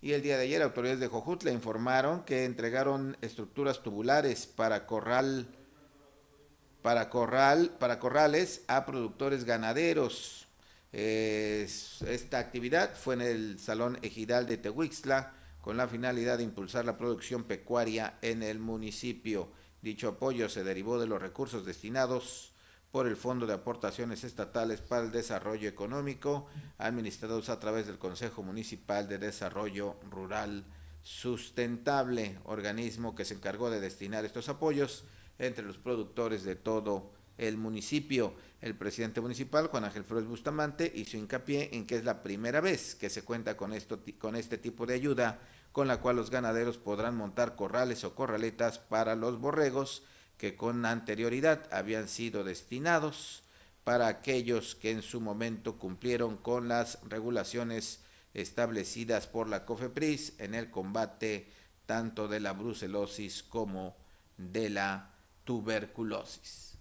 Y el día de ayer autoridades de Jojutla informaron que entregaron estructuras tubulares para corral para corral para corrales a productores ganaderos. esta actividad fue en el Salón Ejidal de Tehuixla, con la finalidad de impulsar la producción pecuaria en el municipio. Dicho apoyo se derivó de los recursos destinados por el Fondo de Aportaciones Estatales para el Desarrollo Económico, administrados a través del Consejo Municipal de Desarrollo Rural Sustentable, organismo que se encargó de destinar estos apoyos entre los productores de todo el municipio. El presidente municipal, Juan Ángel Flores Bustamante, hizo hincapié en que es la primera vez que se cuenta con, esto, con este tipo de ayuda, con la cual los ganaderos podrán montar corrales o corraletas para los borregos, que con anterioridad habían sido destinados para aquellos que en su momento cumplieron con las regulaciones establecidas por la COFEPRIS en el combate tanto de la brucelosis como de la tuberculosis.